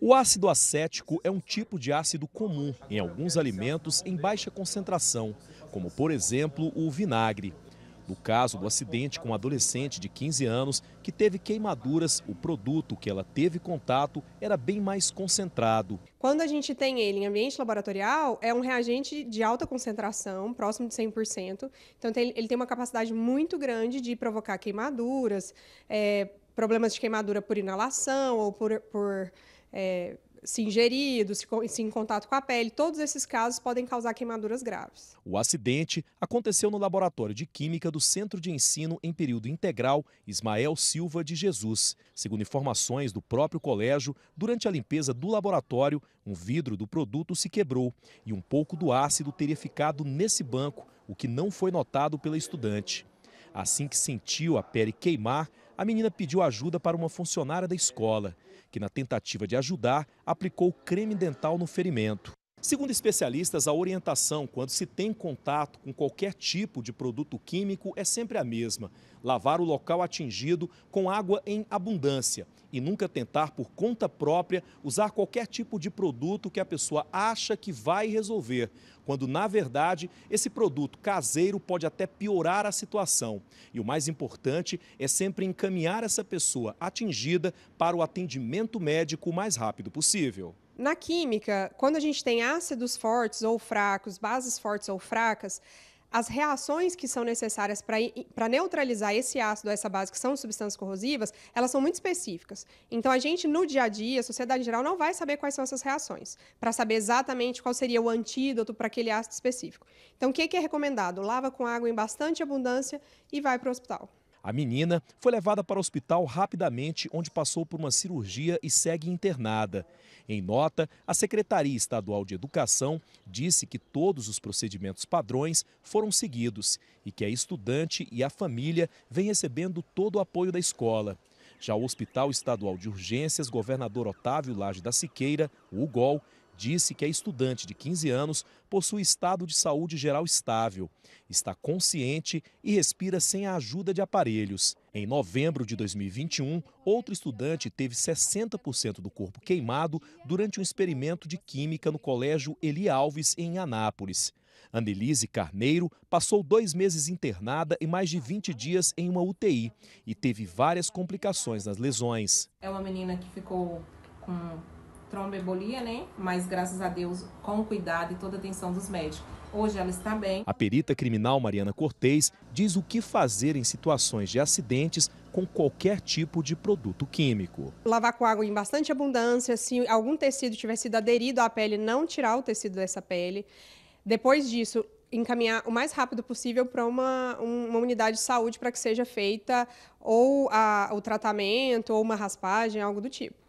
O ácido acético é um tipo de ácido comum em alguns alimentos em baixa concentração, como por exemplo o vinagre. No caso do acidente com um adolescente de 15 anos que teve queimaduras, o produto que ela teve contato era bem mais concentrado. Quando a gente tem ele em ambiente laboratorial, é um reagente de alta concentração, próximo de 100%. Então, ele tem uma capacidade muito grande de provocar queimaduras, é, problemas de queimadura por inalação ou por, por é, se ingerido, se, se em contato com a pele, todos esses casos podem causar queimaduras graves. O acidente aconteceu no laboratório de química do Centro de Ensino em Período Integral Ismael Silva de Jesus. Segundo informações do próprio colégio, durante a limpeza do laboratório, um vidro do produto se quebrou e um pouco do ácido teria ficado nesse banco, o que não foi notado pela estudante. Assim que sentiu a pele queimar, a menina pediu ajuda para uma funcionária da escola, que, na tentativa de ajudar, aplicou creme dental no ferimento. Segundo especialistas, a orientação quando se tem contato com qualquer tipo de produto químico é sempre a mesma: lavar o local atingido com água em abundância e nunca tentar por conta própria usar qualquer tipo de produto que a pessoa acha que vai resolver, quando na verdade esse produto caseiro pode até piorar a situação. E o mais importante é sempre encaminhar essa pessoa atingida para o atendimento médico o mais rápido possível. Na química, quando a gente tem ácidos fortes ou fracos, bases fortes ou fracas, as reações que são necessárias para neutralizar esse ácido, essa base, que são substâncias corrosivas, elas são muito específicas. Então, a gente, no dia a dia, a sociedade em geral, não vai saber quais são essas reações, para saber exatamente qual seria o antídoto para aquele ácido específico. Então, o que é recomendado? Lava com água em bastante abundância e vai para o hospital. A menina foi levada para o hospital rapidamente, onde passou por uma cirurgia e segue internada. Em nota, a Secretaria Estadual de Educação disse que todos os procedimentos padrões foram seguidos e que a estudante e a família vêm recebendo todo o apoio da escola. Já o Hospital Estadual de Urgências, governador Otávio Lage da Siqueira, o UGOL, disse que a é estudante de 15 anos, possui estado de saúde geral estável, está consciente e respira sem a ajuda de aparelhos. Em novembro de 2021, outro estudante teve 60% do corpo queimado durante um experimento de química no colégio Eli Alves, em Anápolis. Annelise Carneiro passou dois meses internada e mais de 20 dias em uma UTI e teve várias complicações nas lesões. É uma menina que ficou com tromboembolia, né? Mas graças a Deus, com cuidado e toda a atenção dos médicos. Hoje ela está bem. A perita criminal Mariana Cortez diz o que fazer em situações de acidentes com qualquer tipo de produto químico. Lavar com água em bastante abundância, se algum tecido tiver sido aderido à pele, não tirar o tecido dessa pele. Depois disso, encaminhar o mais rápido possível para uma, uma unidade de saúde para que seja feita ou a, o tratamento ou uma raspagem, algo do tipo.